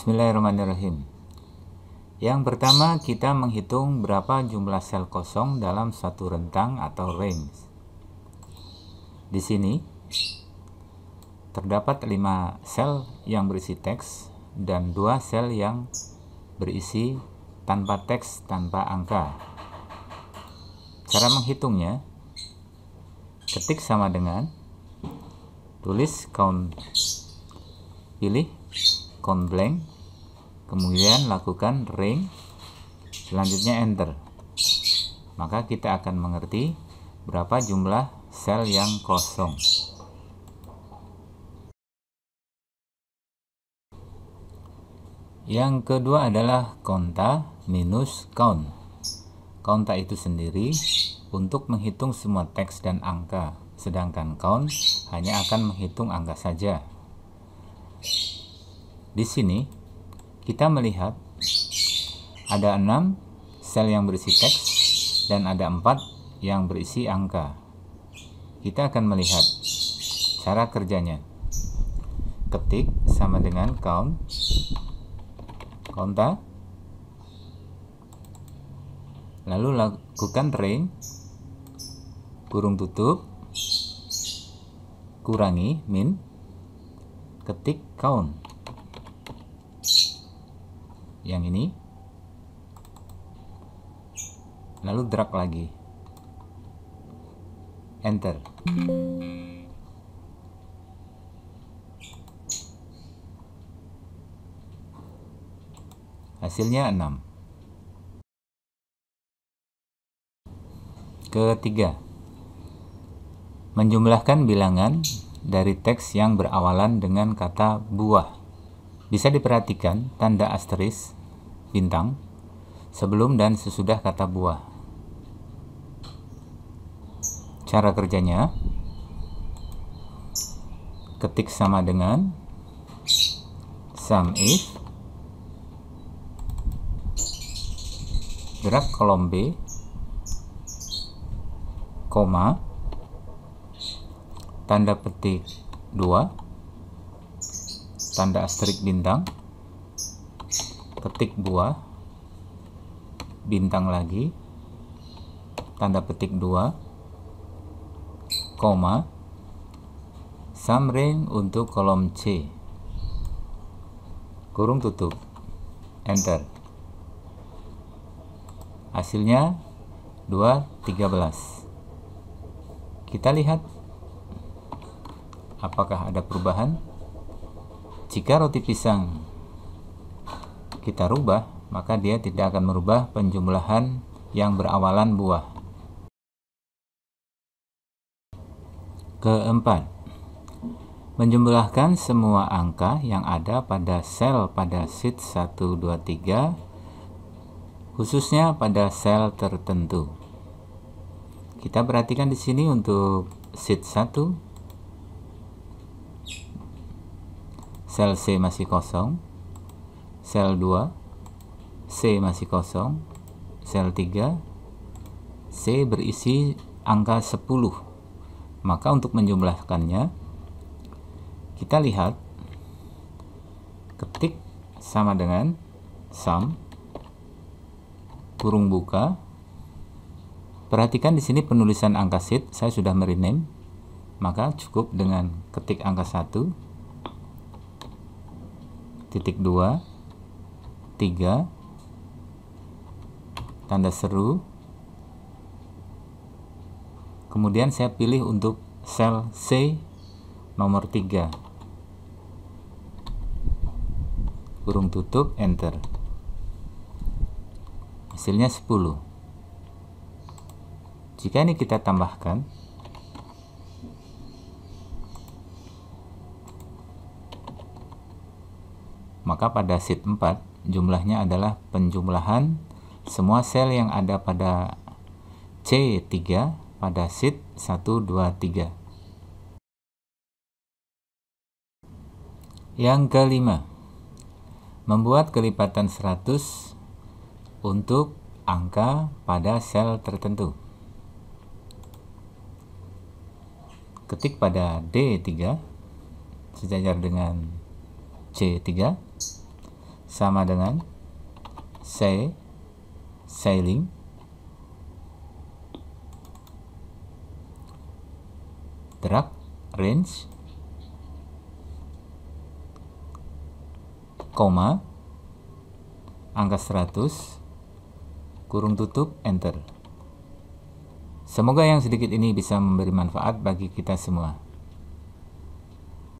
Bismillahirrahmanirrahim. Yang pertama, kita menghitung berapa jumlah sel kosong dalam satu rentang atau range. Di sini terdapat 5 sel yang berisi teks dan 2 sel yang berisi tanpa teks tanpa angka. Cara menghitungnya ketik sama dengan tulis count pilih blank, kemudian lakukan ring selanjutnya enter maka kita akan mengerti berapa jumlah sel yang kosong yang kedua adalah konta minus count konta itu sendiri untuk menghitung semua teks dan angka sedangkan count hanya akan menghitung angka saja di sini kita melihat ada enam sel yang berisi teks dan ada empat yang berisi angka. Kita akan melihat cara kerjanya. Ketik sama dengan count kontak lalu lakukan train kurung tutup kurangi min ketik count yang ini lalu drag lagi enter hasilnya 6 ketiga menjumlahkan bilangan dari teks yang berawalan dengan kata buah bisa diperhatikan tanda asteris bintang sebelum dan sesudah kata buah. Cara kerjanya ketik sama dengan sum if gerak kolom B koma tanda petik 2 tanda asterik bintang ketik dua bintang lagi tanda petik dua koma samring untuk kolom C kurung tutup enter hasilnya 213 kita lihat apakah ada perubahan jika roti pisang kita rubah, maka dia tidak akan merubah penjumlahan yang berawalan buah. Keempat, menjumlahkan semua angka yang ada pada sel pada sheet 1, 2, 3, khususnya pada sel tertentu. Kita perhatikan di sini untuk sheet 1, sel C masih kosong, sel 2 C masih kosong sel 3 C berisi angka 10 maka untuk menjumlahkannya kita lihat ketik sama dengan sum kurung buka perhatikan di sini penulisan angka sheet saya sudah merename maka cukup dengan ketik angka 1 titik 2 3 tanda seru kemudian saya pilih untuk sel C nomor 3 kurung tutup enter hasilnya 10 jika ini kita tambahkan maka pada sheet 4 Jumlahnya adalah penjumlahan semua sel yang ada pada C3 pada sheet 1, 2, 3. Yang kelima, membuat kelipatan 100 untuk angka pada sel tertentu. Ketik pada D3 sejajar dengan C3 sama dengan c sailing. Drag, range, koma, angka 100, kurung tutup, enter. Semoga yang sedikit ini bisa memberi manfaat bagi kita semua.